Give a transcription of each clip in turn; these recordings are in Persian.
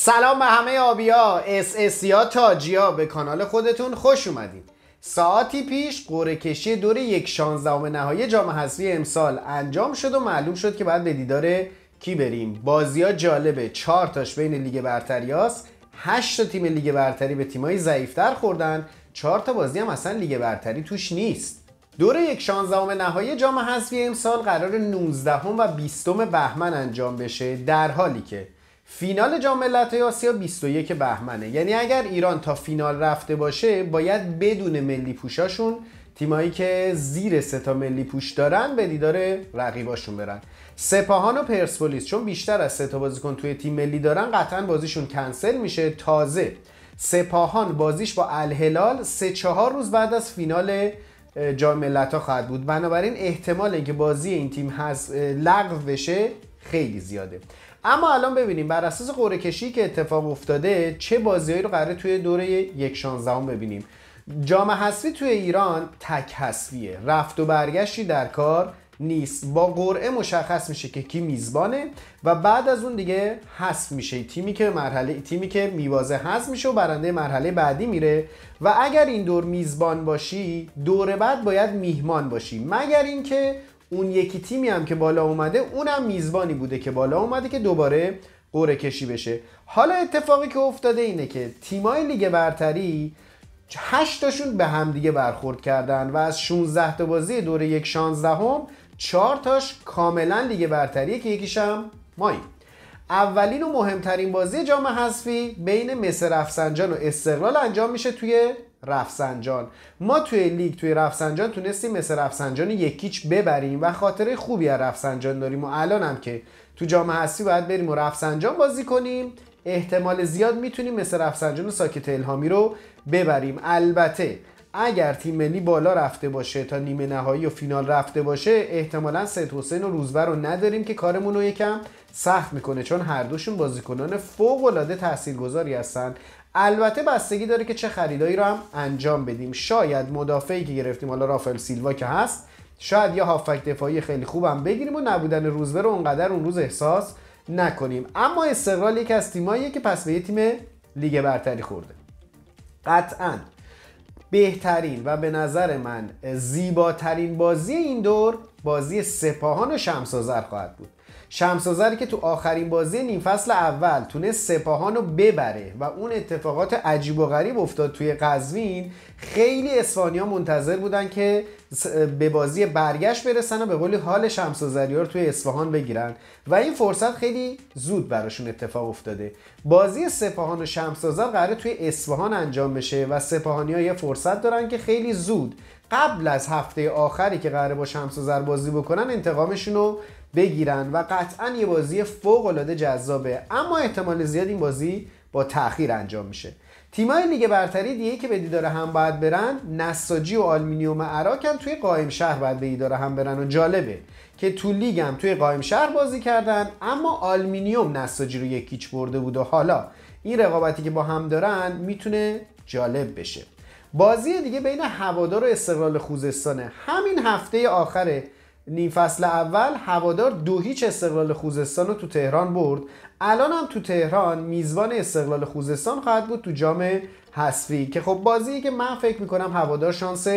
سلام به همه آبیا اس یا تاجیا به کانال خودتون خوش اومدید ساعتی پیش قرعه کشی دور یک شانزدهم نهایی جام حذفی امسال انجام شد و معلوم شد که باید به دیدار کی بریم بازی جالبه چهار تاش بین لیگ برتری هست هشت تا تیم لیگ برتری به تیمایی ضعیفتر خوردن چهار تا بازی هم اصلا لیگ برتری توش نیست دور یک شانزدهم نهایی جام حذفی امسال قرار 19 و 20 بهمن انجام بشه در حالی که فینال جام ملت‌های آسیا 21 بهمنه یعنی اگر ایران تا فینال رفته باشه باید بدون ملی پوشاشون تیمایی که زیر سه تا ملی پوش دارن به دیدار رقیباشون برن سپاهان و پرسپولیس چون بیشتر از سه تا بازیکن توی تیم ملی دارن قطعا بازیشون کنسل میشه تازه سپاهان بازیش با الهلال سه چهار روز بعد از فینال جام ملت‌ها خواهد بود بنابراین احتمال اینکه بازی این تیم لغو بشه خیلی زیاده اما الان ببینیم بر اساس قرعه کشی که اتفاق افتاده چه بازیهایی رو قراره توی دوره یک شانزدهم ببینیم جام حذفی توی ایران تک حذفیه رفت و برگشتی در کار نیست با قرعه مشخص میشه که کی میزبانه و بعد از اون دیگه حذف میشه تیمی که مرحله تیمی که میوازه حذف میشه و برنده مرحله بعدی میره و اگر این دور میزبان باشی دور بعد باید میهمان باشی مگر اینکه اون یکی تیمی هم که بالا اومده اونم میزبانی بوده که بالا اومده که دوباره قره کشی بشه حالا اتفاقی که افتاده اینه که تیمای لیگ برتری هشتاشون تاشون به هم دیگه برخورد کردن و از 16 تا بازی دور یک 16 هم تاش کاملا لیگ برتریه که یکیش هم اولین و مهمترین بازی جام حذفی بین مصر رفسنجان و استقلال انجام میشه توی رفسنجان ما توی لیگ توی رفسنجان تونستیم مثل رفسنجان یکیچ ببریم و خاطره خوبی از رفسنجان داریم و الان هم که تو جام هستی باید بریم و رفسنجان بازی کنیم احتمال زیاد میتونیم مثل رفسنجان و ساکت الهامی رو ببریم البته اگر تیم ملی بالا رفته باشه تا نیمه نهایی و فینال رفته باشه احتمالا سید حسین و روزبر رو نداریم که کارمون رو یکم سخت میکنه چون هر دوشون بازیکنان فوق العاده تاثیرگذاری هستن البته بستگی داره که چه خریدایی رو هم انجام بدیم شاید مدافعی که گرفتیم حالا رافل سیلوا که هست شاید یه هافک دفاعی خیلی خوبم بگیریم و نبودن روزبه رو اونقدر اون روز احساس نکنیم اما استقلال یکی از تیماییه که پس به یه تیم لیگ برتری خورده قطعا بهترین و به نظر من زیباترین بازی این دور بازی سپاهان و شمسازر خواهد بود شمسازری که تو آخرین بازی نیم فصل اول تونست سپاهان رو ببره و اون اتفاقات عجیب و غریب افتاد توی قزوین خیلی اسپانیا منتظر بودن که به بازی برگشت برسن و به قول حال شمسازری رو توی اصفهان بگیرن و این فرصت خیلی زود براشون اتفاق افتاده بازی سپاهان و شمسازر قراره توی اصفهان انجام بشه و سپاهانی یه فرصت دارن که خیلی زود قبل از هفته آخری که قراره با شمسازر بازی بکنن انتقامشون رو بگیرن و قطعا یه بازی فوق العاده جذابه اما احتمال زیاد این بازی با تاخیر انجام میشه تیمای لیگ برتری دیگه که به دیدار هم باید برن نساجی و آلمینیوم عراکن توی قایم شهر باید به دیدار هم برن و جالبه که تو لیگم توی قایم شهر بازی کردن اما آلمینیوم نساجی رو یکیچ برده بود و حالا این رقابتی که با هم دارن میتونه جالب بشه بازی دیگه بین هوادار و استقلال خوزستانه همین هفته آخره نیم فصل اول هوادار دو هیچ استقلال خوزستان رو تو تهران برد الان هم تو تهران میزبان استقلال خوزستان خواهد بود تو جام حسفی که خب بازی که من فکر میکنم هوادار شانس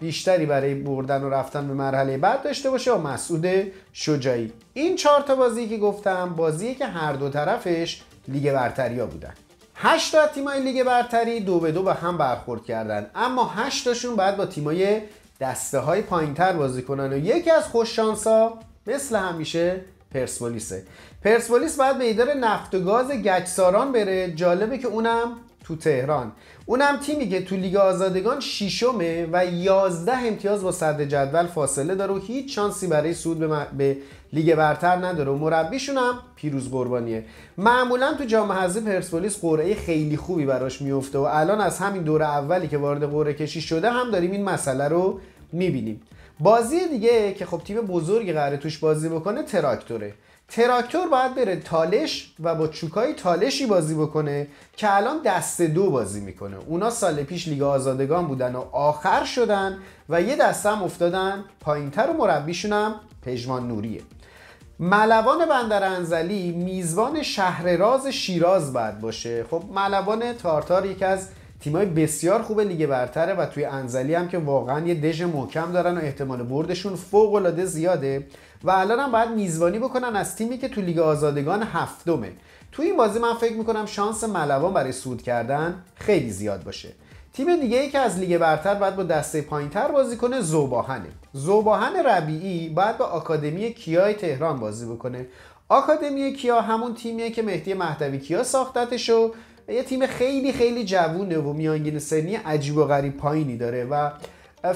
بیشتری برای بردن و رفتن به مرحله بعد داشته باشه و مسعود شجاعی این چهار تا بازی که گفتم بازی که هر دو طرفش لیگ برتریا بودن هشت تا تیمای لیگ برتری دو به دو به هم برخورد کردن اما 8 تاشون بعد با تیمای دسته های پایین تر بازی کنن و یکی از خوش ها مثل همیشه پرسپولیسه پرسپولیس باید به ایدار نفت و گاز گچساران بره جالبه که اونم تو تهران اونم تیمی که تو لیگ آزادگان ششمه و 11 امتیاز با صدر جدول فاصله داره و هیچ شانسی برای صعود به, لیگ برتر نداره و مربیشون هم پیروز قربانیه معمولا تو جام حذفی پرسپولیس قرعه خیلی خوبی براش میفته و الان از همین دور اولی که وارد قرعه کشی شده هم داریم این مسئله رو میبینیم بازی دیگه که خب تیم بزرگی قراره توش بازی بکنه تراکتوره تراکتور باید بره تالش و با چوکای تالشی بازی بکنه که الان دست دو بازی میکنه اونا سال پیش لیگ آزادگان بودن و آخر شدن و یه دسته هم افتادن پایینتر و مربیشون هم پژمان نوریه ملوان بندر انزلی میزبان شهر راز شیراز بعد باشه خب ملوان تارتار یکی از تیمای بسیار خوب لیگ برتره و توی انزلی هم که واقعا یه دژ محکم دارن و احتمال بردشون فوق العاده زیاده و الان هم باید میزبانی بکنن از تیمی که تو لیگ آزادگان هفتمه توی این بازی من فکر میکنم شانس ملوان برای سود کردن خیلی زیاد باشه تیم دیگه ای که از لیگ برتر باید با دسته تر بازی کنه زوباهنه زوباهن ربیعی باید با آکادمی کیای تهران بازی بکنه آکادمی کیا همون تیمیه که مهدی مهدوی کیا ساختتشو، یه تیم خیلی خیلی جوونه و میانگین سنی عجیب و غریب پایینی داره و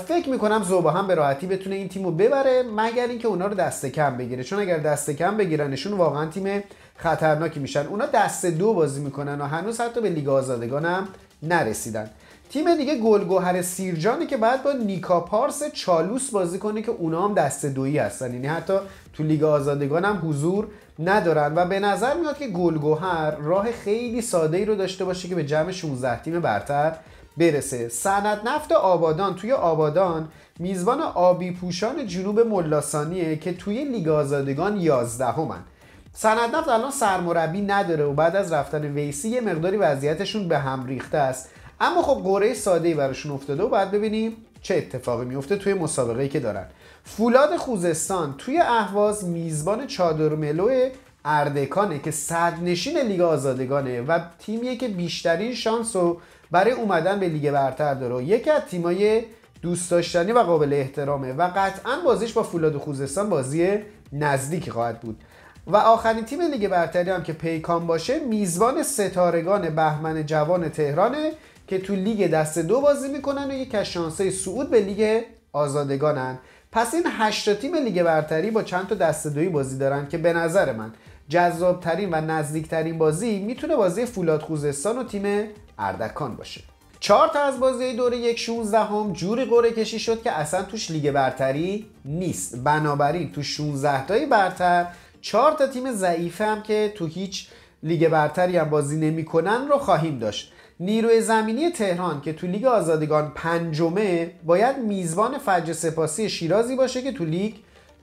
فکر میکنم زوبا هم به راحتی بتونه این تیم رو ببره مگر اینکه اونا رو دست کم بگیره چون اگر دست کم بگیرنشون واقعا تیم خطرناکی میشن اونا دست دو بازی میکنن و هنوز حتی به لیگ آزادگان نرسیدن تیم دیگه گلگوهر سیرجانی که بعد با نیکاپارس چالوس بازی کنه که اونا هم دست دویی هستن یعنی حتی تو لیگ آزادگان هم حضور ندارن و به نظر میاد که گلگوهر راه خیلی ساده ای رو داشته باشه که به جمع 16 تیم برتر برسه سند نفت آبادان توی آبادان میزبان آبی پوشان جنوب ملاسانیه که توی لیگ آزادگان 11 همن سند نفت الان سرمربی نداره و بعد از رفتن ویسی یه مقداری وضعیتشون به هم ریخته است اما خب قرعه ساده ای براشون افتاده و بعد ببینیم چه اتفاقی میفته توی مسابقه ای که دارن فولاد خوزستان توی اهواز میزبان چادرملو اردکانه که صدنشین لیگ آزادگانه و تیمیه که بیشترین شانس رو برای اومدن به لیگ برتر داره و یکی از تیمای دوست داشتنی و قابل احترامه و قطعا بازیش با فولاد خوزستان بازی نزدیکی خواهد بود و آخرین تیم لیگ برتری هم که پیکان باشه میزبان ستارگان بهمن جوان تهرانه که تو لیگ دست دو بازی میکنن و یک از شانسه صعود به لیگ آزادگانن پس این هشت تیم لیگ برتری با چند تا دست دوی بازی دارن که به نظر من جذابترین و نزدیکترین بازی میتونه بازی فولاد خوزستان و تیم اردکان باشه چهار تا از بازی دوره یک 16 هم جوری قره کشی شد که اصلا توش لیگ برتری نیست بنابراین تو 16 تایی برتر چهار تا تیم ضعیفه هم که تو هیچ لیگ برتری هم بازی نمیکنن رو خواهیم داشت نیروی زمینی تهران که تو لیگ آزادگان پنجمه باید میزبان فج سپاسی شیرازی باشه که تو لیگ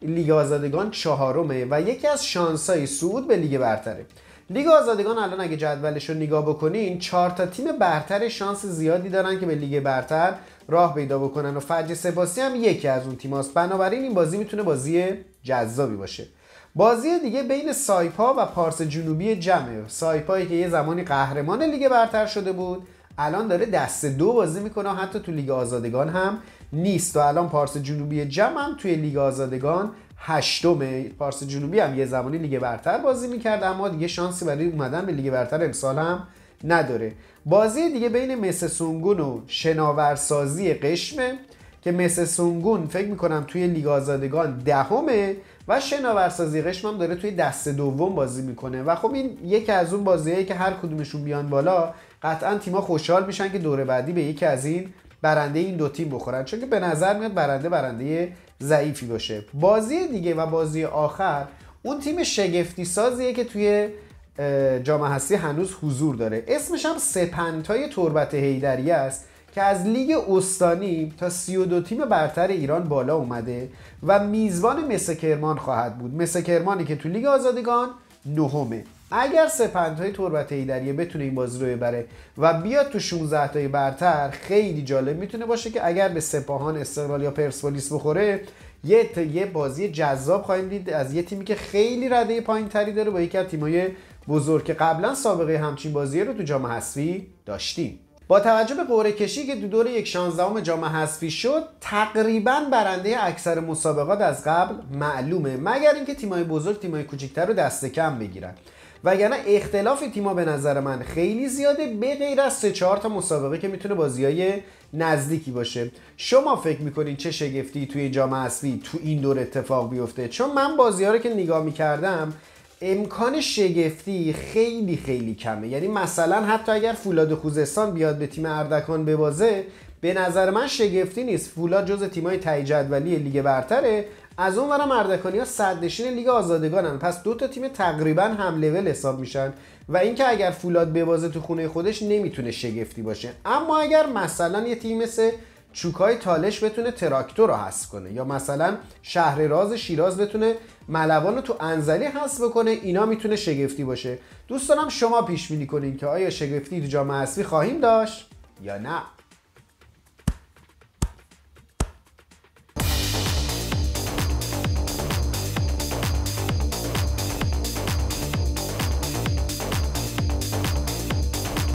لیگ آزادگان چهارمه و یکی از شانسای صعود به لیگ برتره لیگ آزادگان الان اگه جدولش رو نگاه بکنین چهار تا تیم برتر شانس زیادی دارن که به لیگ برتر راه پیدا بکنن و فج سپاسی هم یکی از اون تیم‌هاست. بنابراین این بازی میتونه بازی جذابی باشه بازی دیگه بین سایپا و پارس جنوبی جمعه سایپایی که یه زمانی قهرمان لیگ برتر شده بود الان داره دست دو بازی میکنه حتی تو لیگ آزادگان هم نیست و الان پارس جنوبی جمع هم توی لیگ آزادگان هشتمه پارس جنوبی هم یه زمانی لیگ برتر بازی میکرد اما دیگه شانسی برای اومدن به لیگ برتر امسال هم نداره بازی دیگه بین مس سونگون و شناورسازی قشمه که مس سونگون فکر میکنم توی لیگ آزادگان دهمه و شناورسازی هم داره توی دست دوم بازی میکنه و خب این یکی از اون بازیهایی که هر کدومشون بیان بالا قطعا تیما خوشحال میشن که دوره بعدی به یکی از این برنده این دو تیم بخورن چون که به نظر میاد برنده برنده ضعیفی باشه بازی دیگه و بازی آخر اون تیم شگفتی سازیه که توی جام هستی هنوز حضور داره اسمش هم سپنتای تربت هیدری است که از لیگ استانی تا 32 تیم برتر ایران بالا اومده و میزبان مس کرمان خواهد بود مس کرمانی که تو لیگ آزادگان نهمه اگر سپندهای تربت ایدریه بتونه این بازی رو ببره و بیاد تو 16 تای برتر خیلی جالب میتونه باشه که اگر به سپاهان استقلال یا پرسپولیس بخوره یه, یه بازی جذاب خواهیم دید از یه تیمی که خیلی رده پایین تری داره با یکی از تیمای بزرگ که قبلا سابقه همچین بازی رو تو جام حذفی داشتیم با توجه به قوره کشی که دو دور یک شانزدهم جام حذفی شد تقریبا برنده اکثر مسابقات از قبل معلومه مگر اینکه تیمای بزرگ تیمای کوچکتر رو دست کم بگیرن وگرنه اختلاف تیما به نظر من خیلی زیاده به غیر از سه چهار تا مسابقه که میتونه بازی های نزدیکی باشه شما فکر میکنین چه شگفتی توی جام هسفی تو این دور اتفاق بیفته چون من بازی ها رو که نگاه میکردم امکان شگفتی خیلی خیلی کمه یعنی مثلا حتی اگر فولاد خوزستان بیاد به تیم اردکان ببازه به نظر من شگفتی نیست فولاد جز تیمای تای جدولی لیگ برتره از اون ورم اردکانی ها صدنشین لیگ آزادگانن پس دو تا تیم تقریبا هم لول حساب میشن و اینکه اگر فولاد ببازه تو خونه خودش نمیتونه شگفتی باشه اما اگر مثلا یه تیم مثل چوکای تالش بتونه تراکتور رو هست کنه یا مثلا شهر راز شیراز بتونه ملوان رو تو انزلی هست بکنه اینا میتونه شگفتی باشه دوستانم شما پیش بینی کنین که آیا شگفتی تو جامعه خواهیم داشت یا نه